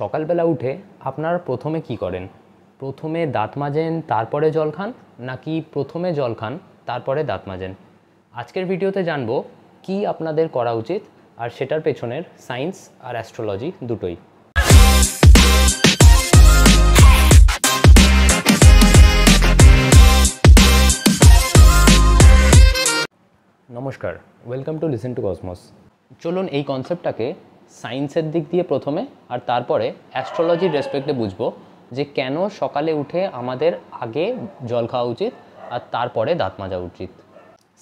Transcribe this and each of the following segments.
সকালবেলা উঠে আপনারা প্রথমে কি করেন প্রথমে দাঁত মাজেন তারপরে জল খান নাকি প্রথমে জল খান তারপরে দাঁত মাজেন আজকের ভিডিওতে জানবো কি আপনাদের করা উচিত আর সেটার পেছনের সায়েন্স আর অ্যাস্ট্রোলজি দুটোই নমস্কার welcome to listen to cosmos চলুন এই কনসেপ্টটাকে সায়েন্সের দিক দিয়ে প্রথমে আর তারপরে অ্যাস্ট্রোলজির রেসপেক্টে বুঝবো যে কেন সকালে উঠে আমাদের আগে জল খাওয়া উচিত আর তারপরে দাঁত মাজা উচিত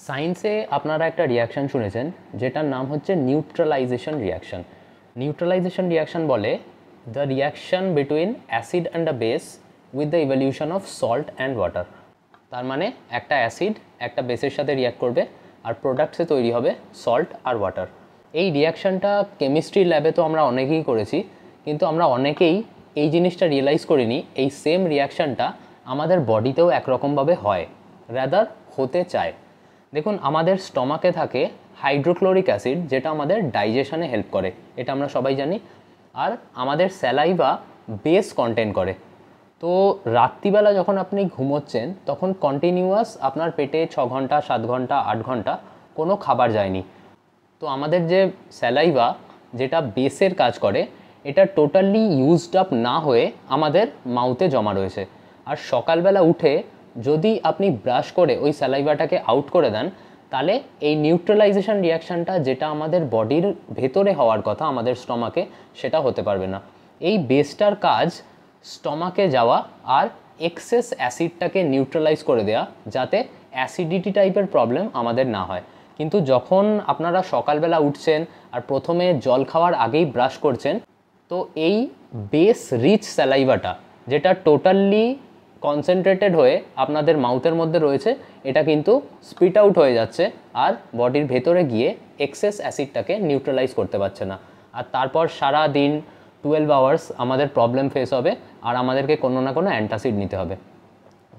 সায়েন্সে আপনারা একটা রিয়াকশান শুনেছেন যেটার নাম হচ্ছে নিউট্রালাইজেশন রিয়াকশান নিউট্রালাইজেশন রিয়াকশান বলে the reaction between acid and the base with the evolution of salt and water তার মানে একটা অ্যাসিড একটা বেসের সাথে রিয়াক্ট করবে আর প্রোডাক্টসে তৈরি হবে সল্ট আর ওয়াটার এই রিয়াকশানটা কেমিস্ট্রি ল্যাবে তো আমরা অনেকেই করেছি কিন্তু আমরা অনেকেই এই জিনিসটা রিয়েলাইজ করিনি এই সেম রিয়াকশানটা আমাদের বডিতেও একরকমভাবে হয় রাদার হতে চায় দেখুন আমাদের স্টমাকে থাকে হাইড্রোক্লোরিক অ্যাসিড যেটা আমাদের ডাইজেশনে হেল্প করে এটা আমরা সবাই জানি আর আমাদের স্যালাইভা বেস কন্টেন করে তো রাত্রিবেলা যখন আপনি ঘুমোচ্ছেন তখন কন্টিনিউয়াস আপনার পেটে ছ ঘন্টা সাত ঘন্টা আট ঘন্টা কোনো খাবার যায়নি তো আমাদের যে স্যালাইভা যেটা বেসের কাজ করে এটা টোটালি ইউজড আপ না হয়ে আমাদের মাউথে জমা রয়েছে আর সকালবেলা উঠে যদি আপনি ব্রাশ করে ওই স্যালাইভাটাকে আউট করে দেন তাহলে এই নিউট্রালাইজেশন রিয়াকশানটা যেটা আমাদের বডির ভেতরে হওয়ার কথা আমাদের স্টমাকে সেটা হতে পারবে না এই বেসটার কাজ স্টমাকে যাওয়া আর এক্সেস অ্যাসিডটাকে নিউট্রালাইজ করে দেয়া যাতে অ্যাসিডিটি টাইপের প্রবলেম আমাদের না হয় কিন্তু যখন আপনারা সকালবেলা উঠছেন আর প্রথমে জল খাওয়ার আগেই ব্রাশ করছেন তো এই বেস রিচ স্যালাইভাটা যেটা টোটালি কনসেন্ট্রেটেড হয়ে আপনাদের মাউথের মধ্যে রয়েছে এটা কিন্তু স্পিড আউট হয়ে যাচ্ছে আর বডির ভেতরে গিয়ে এক্সেস অ্যাসিডটাকে নিউট্রালাইজ করতে পারছে না আর তারপর সারা দিন টুয়েলভ আওয়ার্স আমাদের প্রবলেম ফেস হবে আর আমাদেরকে কোনো না কোনো অ্যান্টাসিড নিতে হবে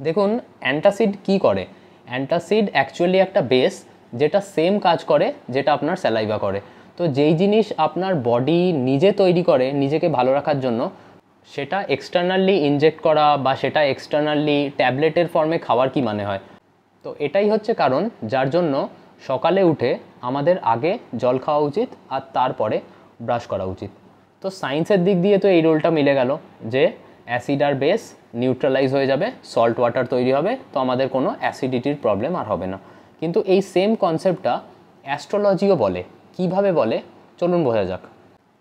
দেখুন অ্যান্টাসিড কি করে অ্যান্টাসিড অ্যাকচুয়ালি একটা বেস যেটা সেম কাজ করে যেটা আপনার স্যালাইভা করে তো যেই জিনিস আপনার বডি নিজে তৈরি করে নিজেকে ভালো রাখার জন্য সেটা এক্সটার্নালি ইনজেক্ট করা বা সেটা এক্সটার্নালি ট্যাবলেটের ফর্মে খাওয়ার কি মানে হয় তো এটাই হচ্ছে কারণ যার জন্য সকালে উঠে আমাদের আগে জল খাওয়া উচিত আর তারপরে ব্রাশ করা উচিত তো সায়েন্সের দিক দিয়ে তো এই রোলটা মিলে গেল যে অ্যাসিড আর বেস নিউট্রালাইজ হয়ে যাবে সল্ট ওয়াটার তৈরি হবে তো আমাদের কোনো অ্যাসিডিটির প্রবলেম আর হবে না কিন্তু এই সেম কনসেপ্টটা অ্যাস্ট্রোলজিও বলে কিভাবে বলে চলুন বোঝা যাক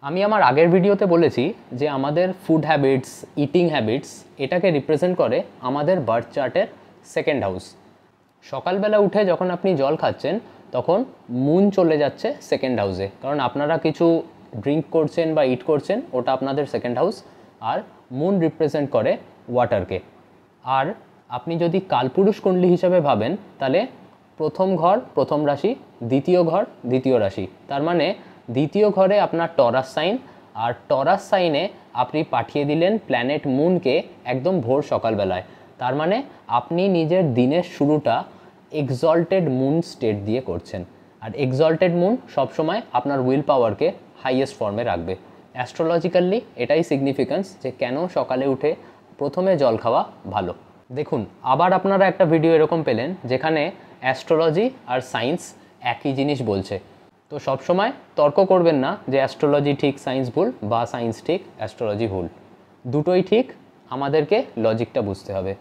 আমি আমার আগের ভিডিওতে বলেছি যে আমাদের ফুড হ্যাবিটস ইটিং হ্যাবিটস এটাকে রিপ্রেজেন্ট করে আমাদের বার্থ চার্টের সেকেন্ড হাউস সকালবেলা উঠে যখন আপনি জল খাচ্ছেন তখন মুন চলে যাচ্ছে সেকেন্ড হাউসে কারণ আপনারা কিছু ড্রিঙ্ক করছেন বা ইট করছেন ওটা আপনাদের সেকেন্ড হাউস আর মুন রিপ্রেজেন্ট করে ওয়াটারকে আর আপনি যদি কালপুরুষ কুণ্ডলী হিসাবে ভাবেন তাহলে প্রথম ঘর প্রথম রাশি দ্বিতীয় ঘর দ্বিতীয় রাশি তার মানে দ্বিতীয় ঘরে আপনার টরাস সাইন আর টরাস সাইনে আপনি পাঠিয়ে দিলেন প্ল্যানেট মুনকে একদম ভোর সকালবেলায় তার মানে আপনি নিজের দিনের শুরুটা এক্সল্টেড মুন স্টেট দিয়ে করছেন আর এক্সল্টেড মুন সবসময় আপনার উইল পাওয়ারকে হাইয়েস্ট ফর্মে রাখবে অ্যাস্ট্রোলজিক্যালি এটাই সিগনিফিকেন্স যে কেন সকালে উঠে প্রথমে জল খাওয়া ভালো দেখুন আবার আপনারা একটা ভিডিও এরকম পেলেন যেখানে অ্যাস্ট্রোলজি আর সায়েন্স একই জিনিস বলছে তো সবসময় তর্ক করবেন না যে অ্যাস্ট্রোলজি ঠিক সায়েন্স ভুল বা সায়েন্স ঠিক অ্যাস্ট্রোলজি ভুল দুটোই ঠিক আমাদেরকে লজিকটা বুঝতে হবে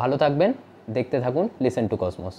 ভালো থাকবেন দেখতে থাকুন লিসেন টু কসমস